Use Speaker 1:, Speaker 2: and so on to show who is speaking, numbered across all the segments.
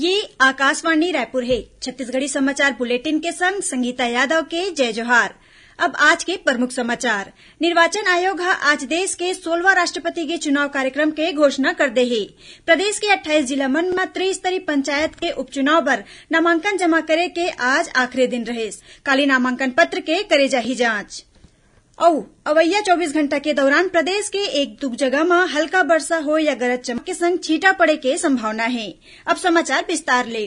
Speaker 1: ये आकाशवाणी रायपुर है छत्तीसगढ़ी समाचार बुलेटिन के संग संगीता यादव के जय जोहार अब आज के प्रमुख समाचार निर्वाचन आयोग आज देश के सोलवा राष्ट्रपति के चुनाव कार्यक्रम के घोषणा कर दे है प्रदेश के 28 जिला मन में त्रिस्तरीय पंचायत के उपचुनाव पर नामांकन जमा करे के आज आखिरी दिन रहे काली नामांकन पत्र के करे जाही जांच औ अवैया चौबीस घंटा के दौरान प्रदेश के एक दू जगह में हल्का वर्षा हो या गरज चमक के संग छीटा पड़े के संभावना है अब समाचार विस्तार ले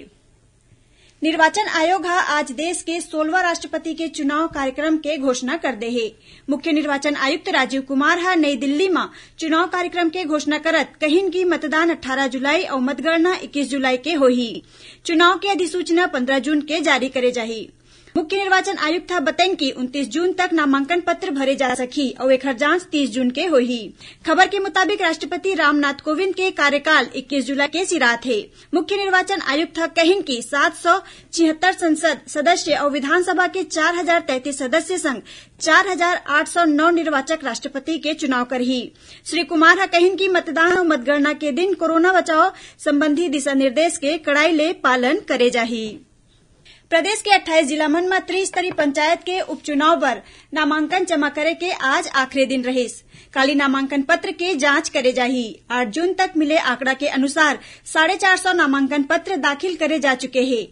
Speaker 1: निर्वाचन आयोग आज देश के सोलवा राष्ट्रपति के चुनाव कार्यक्रम के घोषणा कर दे है मुख्य निर्वाचन आयुक्त राजीव कुमार हा नई दिल्ली में चुनाव कार्यक्रम के घोषणा करत कहीं की मतदान 18 जुलाई और मतगणना 21 जुलाई के ही चुनाव की अधिसूचना 15 जून के जारी करे जाही मुख्य निर्वाचन आयुक्त बतें कि उनतीस जून तक नामांकन पत्र भरे जा सकी और एक जांच तीस जून के होही खबर के मुताबिक राष्ट्रपति रामनाथ कोविंद के कार्यकाल इक्कीस जुलाई के सिरा थे मुख्य निर्वाचन आयुक्त कहें कि सात सौ छिहत्तर संसद सदस्य और विधानसभा के चार हजार तैतीस सदस्य संघ चार हजार आठ सौ नौ निर्वाचक राष्ट्रपति के चुनाव ही श्री कुमार ह कहें कि मतदान और मतगणना के दिन कोरोना बचाव संबंधी दिशा निर्देश के कड़ाई ले पालन करे जाही प्रदेश के 28 जिला मन में त्रिस्तरीय पंचायत के उपचुनाव पर नामांकन जमा करे के आज आखिरी दिन रहे काली नामांकन पत्र के जांच करे जाही आठ जून तक मिले आंकड़ा के अनुसार साढ़े चार सौ नामांकन पत्र दाखिल करे जा चुके हैं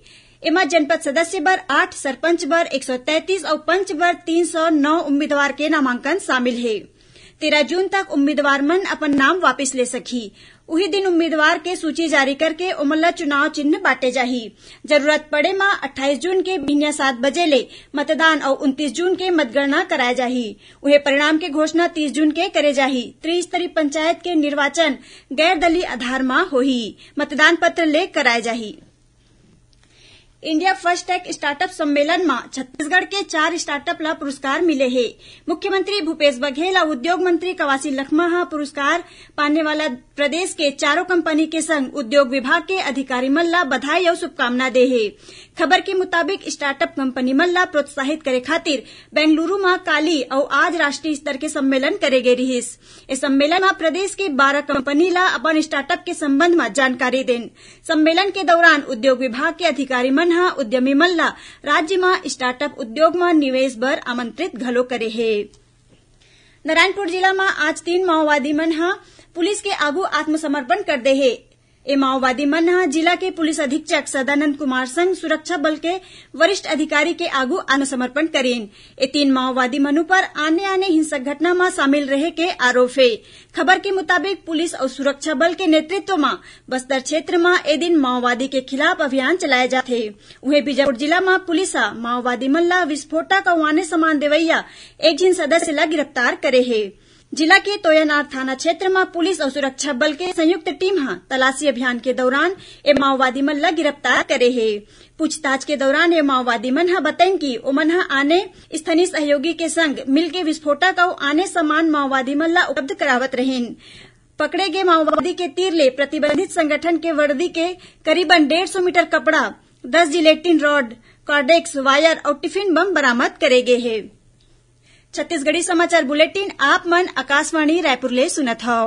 Speaker 1: इमर जनपद सदस्य पर आठ सरपंच एक सौ तैतीस और पंच तीन सौ नौ उम्मीदवार के नामांकन शामिल है तेरह जून तक उम्मीदवार मन अपन नाम वापिस ले सकी उही दिन उम्मीदवार के सूची जारी करके उमल्ला चुनाव चिन्ह बांटे जाही जरूरत पड़े मां अट्ठाईस जून के बिनिया सात बजे ले मतदान और उन्तीस जून के मतगणना कराया जाही उहे परिणाम के घोषणा तीस जून के करे जाही त्रिस्तरीय पंचायत के निर्वाचन गैर दलीय आधार मां होही मतदान पत्र ले कराए जाही फर्स्ट टेक स्टार्टअप सम्मेलन में छत्तीसगढ़ के चार स्टार्टअप ला पुरस्कार मिले है मुख्यमंत्री भूपेश बघेल और उद्योग मंत्री कवासी लखमा पुरस्कार पाने वाला प्रदेश के चारों कंपनी के संग उद्योग विभाग के अधिकारी मल्ला बधाई और शुभकामना दे है खबर के मुताबिक स्टार्टअप कंपनी मल्ला प्रोत्साहित करे खातिर बेंगलुरु में काली और आज राष्ट्रीय स्तर के सम्मेलन करे गये रिहिस इस सम्मेलन में प्रदेश के बारह कंपनी ला अपन स्टार्टअप के संबंध में जानकारी देन सम्मेलन के दौरान उद्योग विभाग के अधिकारी मन सिन्हा उद्यमी मल्ला राज्य में स्टार्टअप उद्योग में निवेश भर आमंत्रित घलो करे हे नारायणपुर जिला में आज तीन माओवादी मन पुलिस के आगू आत्मसमर्पण कर दे है ये माओवादी मल्ह जिला के पुलिस अधीक्षक सदानंद कुमार संघ सुरक्षा बल के वरिष्ठ अधिकारी के आगु आत्मसमर्पण करें ये तीन माओवादी मनु पर आने आने हिंसक घटना में शामिल रहे के आरोप है खबर के मुताबिक पुलिस और सुरक्षा बल के नेतृत्व में बस्तर क्षेत्र में ए दिन माओवादी के खिलाफ अभियान चलाए जाते वही बीजापुर जिला में पुलिस माओवादी मल्ला विस्फोटक और आने समान देवैया एक जिन सदस्य ला गिरफ्तार करे है जिला के तोयनार थाना क्षेत्र में पुलिस और सुरक्षा बल के संयुक्त टीम ह हाँ तलाशी अभियान के दौरान ए माओवादी मन ल गिरफ्तार करे है पूछताछ के दौरान ये माओवादी मन ह की कि ओमन आने स्थानीय सहयोगी के संग मिलके विस्फोटक और आने समान माओवादी मन उपलब्ध करावत रहे पकड़े गए माओवादी के तीर ले प्रतिबंधित संगठन के वर्दी के करीबन डेढ़ सौ मीटर कपड़ा दस जिलेटिन रॉड कार्डेक्स वायर और टिफिन बम बरामद करे गए हैं छत्तीसगढ़ी समाचार बुलेटिन आप मन आकाशवाणी रायपुर ले सुनत हो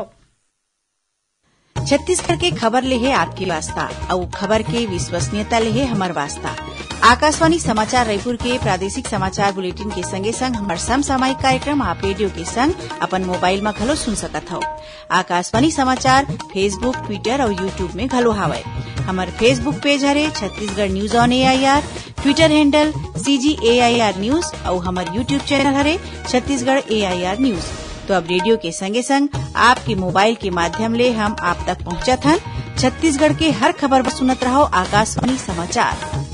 Speaker 1: छत्तीसगढ़ के खबर ले है आपके वास्ता और खबर के विश्वसनीयता ले है हमार वास्ता आकाशवाणी समाचार रायपुर के प्रादेशिक समाचार बुलेटिन के संगे संग हमार समसामयिक कार्यक्रम आप रेडियो के संग अपन मोबाइल में घलो सुन सकत हो आकाशवाणी समाचार फेसबुक ट्विटर और यूट्यूब में घलो हावय हमार फेसबुक पेज हरे Chhattisgarh news on A I R Twitter handle CG R news और हमारे यूट्यूब चैनल हरे छत्तीसगढ़ एआईआर न्यूज तो अब रेडियो के संगे संग आपके मोबाइल के माध्यम ले हम आप तक पहुँचा था छत्तीसगढ़ के हर खबर पर सुनत रहो आकाशवाणी समाचार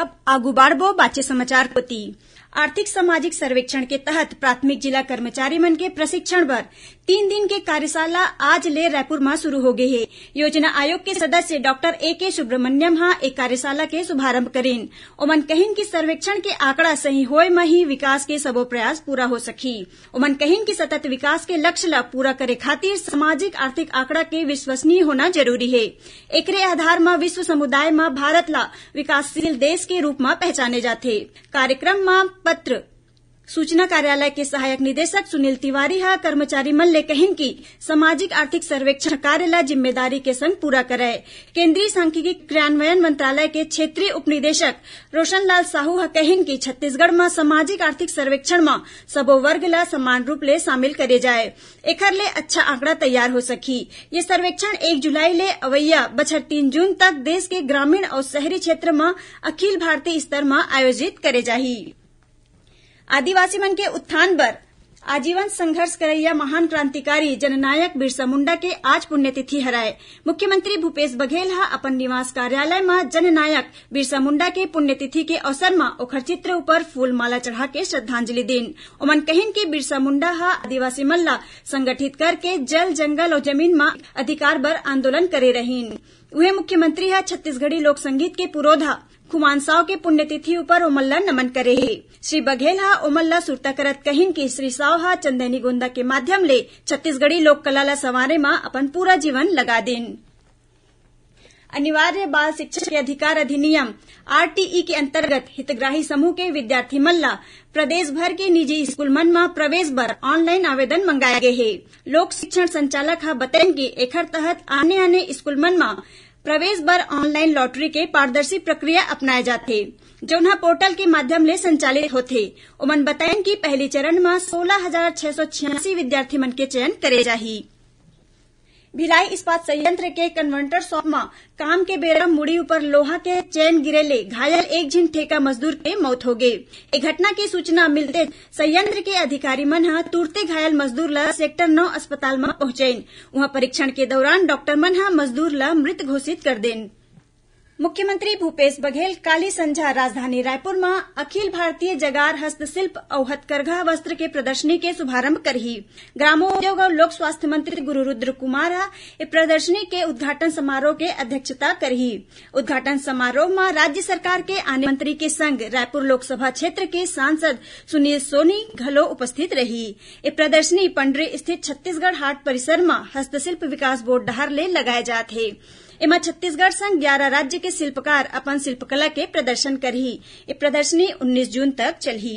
Speaker 1: अब आगू बाढ़बो बातचीत समाचार पति आर्थिक सामाजिक सर्वेक्षण के तहत प्राथमिक जिला कर्मचारी मन के प्रशिक्षण पर तीन दिन के कार्यशाला आज ले रायपुर में शुरू हो गई है योजना आयोग के सदस्य डॉक्टर ए के सुब्रमण्यम हा एक कार्यशाला के शुभारंभ करें उमन कहें की सर्वेक्षण के आंकड़ा सही होए में ही विकास के सबो प्रयास पूरा हो सकी उमन कहें की सतत विकास के लक्ष्य ला पूरा करे खातिर सामाजिक आर्थिक आंकड़ा के विश्वसनीय होना जरूरी है एक आधार में विश्व समुदाय में भारत ला विकासशील देश के रूप में पहचाने जाते कार्यक्रम में पत्र सूचना कार्यालय के सहायक निदेशक सुनील तिवारी हा कर्मचारी मन ले कहिन कि सामाजिक आर्थिक सर्वेक्षण कार्य ला जिम्मेदारी के संग पूरा करे केंद्रीय सांख्यिकी क्रियान्वयन मंत्रालय के क्षेत्रीय उप निदेशक रोशन लाल साहू हा कहिन कि छत्तीसगढ़ में सामाजिक आर्थिक सर्वेक्षण में सबो वर्ग ला समान रूप ले शामिल करे जाये एकर ले अच्छा आंकड़ा तैयार हो सकी ये सर्वेक्षण एक जुलाई ले अवैया बछर तीन जून तक देश के ग्रामीण और शहरी क्षेत्र में अखिल भारतीय स्तर में आयोजित करे जाही आदिवासी मन के उत्थान बर आजीवन संघर्ष करैया महान क्रांतिकारी जननायक बिरसा मुंडा के आज पुण्यतिथि हराए मुख्यमंत्री भूपेश बघेल हा अपन निवास कार्यालय में जननायक बिरसा मुंडा के पुण्यतिथि के अवसर में ओखर चित्र ऊपर फूल माला चढ़ा के श्रद्धांजलि दिन उमन कहिन की बिरसा मुंडा हा आदिवासी मल्ला संगठित करके जल जंगल और जमीन में अधिकार बर आंदोलन करे रहीन उहे मुख्यमंत्री है छत्तीसगढ़ी लोक संगीत के पुरोधा खुमान के पुण्यतिथि ऊपर ओमल्ला नमन करे हे श्री बघेल हा उमल्ला सुरता करत कहिन की श्री साव हा चंदनी गोंदा के माध्यम ले छत्तीसगढ़ी लोक कला ला संवारे मा अपन पूरा जीवन लगा दिन अनिवार्य बाल शिक्षा के अधिकार अधिनियम आरटीई के अंतर्गत हितग्राही समूह के विद्यार्थी मल्ला प्रदेश भर के निजी स्कूल मन में प्रवेश बर ऑनलाइन आवेदन मंगाया गए है लोक शिक्षण संचालक हा बतेन की एकर तहत आने आने स्कूल मन में प्रवेश बर ऑनलाइन लॉटरी के पारदर्शी प्रक्रिया अपनाए जाते जो उन्हें पोर्टल के माध्यम ले संचालित होते उमन बताइन कि पहले चरण में सोलह हजार छह सौ छियासी विद्यार्थी मन के चयन करे जाही भिलाई इस्पात संयंत्र के कन्वर्टर शॉप में काम के बेरा मुड़ी ऊपर लोहा के चैन गिरे ले घायल एक झिन ठेका मजदूर के मौत हो गई एक घटना की सूचना मिलते संयंत्र के अधिकारी मन तुरते घायल मजदूर ला सेक्टर नौ अस्पताल में पहुंचे वहाँ परीक्षण के दौरान डॉक्टर मन मजदूर ला मृत घोषित कर देन मुख्यमंत्री भूपेश बघेल काली संझा राजधानी रायपुर में अखिल भारतीय जगार हस्तशिल्प और हथकरघा वस्त्र के प्रदर्शनी के शुभारंभ करही ग्रामोद्योग और लोक स्वास्थ्य मंत्री गुरु रुद्र कुमार प्रदर्शनी के उद्घाटन समारोह के अध्यक्षता करही उद्घाटन समारोह में राज्य सरकार के आने मंत्री के संग रायपुर लोकसभा क्षेत्र के सांसद सुनील सोनी घलो उपस्थित रही ये प्रदर्शनी पंडरी स्थित छत्तीसगढ़ हाट परिसर में हस्तशिल्प विकास बोर्ड डहर ले लगाए जाते हैं इमा छत्तीसगढ़ संग ग्यारह राज्य के शिल्पकार अपन शिल्पकला के प्रदर्शन करही ए प्रदर्शनी उन्नीस जून तक चलही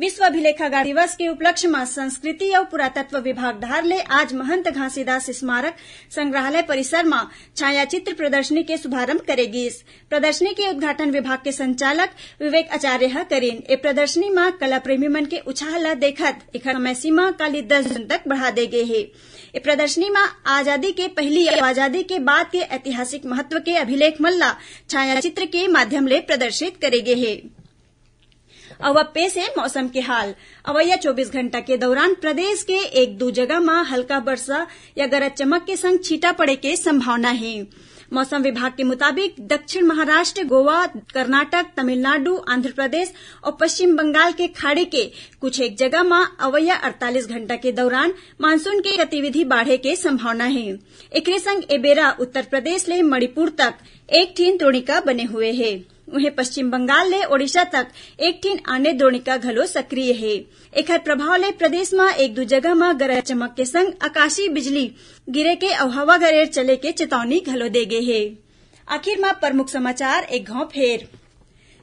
Speaker 1: विश्व अभिलेखागार दिवस के उपलक्ष्य संस्कृति और पुरातत्व विभाग धार ले आज महंत घासीदास स्मारक संग्रहालय परिसर में छायाचित्र प्रदर्शनी के शुभारंभ करेगी प्रदर्शनी के उद्घाटन विभाग के संचालक विवेक आचार्य करीन ये प्रदर्शनी में कला प्रेमी मन के उछाह देखत एक समय सीमा काली दस जून तक बढ़ा दे गये है ये प्रदर्शनी में आजादी के पहली आजादी के बाद के ऐतिहासिक महत्व के अभिलेख मल्ला छायाचित्र के माध्यम ले प्रदर्शित करेंगे है अब पेश है मौसम के हाल अवैया चौबीस घंटा के दौरान प्रदेश के एक दो जगह में हल्का वर्षा या गरज चमक के संग छीटा पड़े के संभावना है मौसम विभाग के मुताबिक दक्षिण महाराष्ट्र गोवा कर्नाटक तमिलनाडु आंध्र प्रदेश और पश्चिम बंगाल के खाड़ी के कुछ एक जगह में अवैया 48 घंटा के दौरान मानसून की गतिविधि बढ़े के संभावना है एक संग एबेरा उत्तर प्रदेश ले मणिपुर तक एक ठीन त्रोणिका बने हुए है उहे पश्चिम बंगाल ले ओडिशा तक एक एकठिन आने द्रोणिका घलो सक्रिय हे एखर प्रभाव ले प्रदेश में एक दो जगह में गरज चमक के संग आकाशीय बिजली गिरे के अउ हवा गरेर चले के चेतावनी घलो दे गये है आखिर में प्रमुख समाचार एक घाव फेर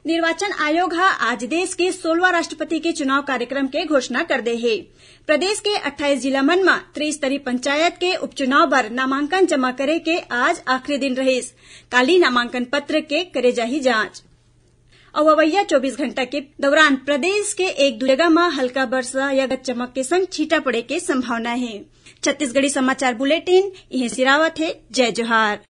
Speaker 1: निर्वाचन आयोग हा आज देश के सोलवा राष्ट्रपति के चुनाव कार्यक्रम के घोषणा कर दे है प्रदेश के 28 जिला मन में त्रिस्तरीय पंचायत के उपचुनाव पर नामांकन जमा करे के आज आखिरी दिन रहे काली नामांकन पत्र के करे जाही जांच अववैया अवैया चौबीस घंटा के दौरान प्रदेश के एक दो जगह म हल्का बरसा या गज चमक के संग छीटा पड़े के संभावना है छत्तीसगढ़ी समाचार बुलेटिन यह सिरावत है जय जोहार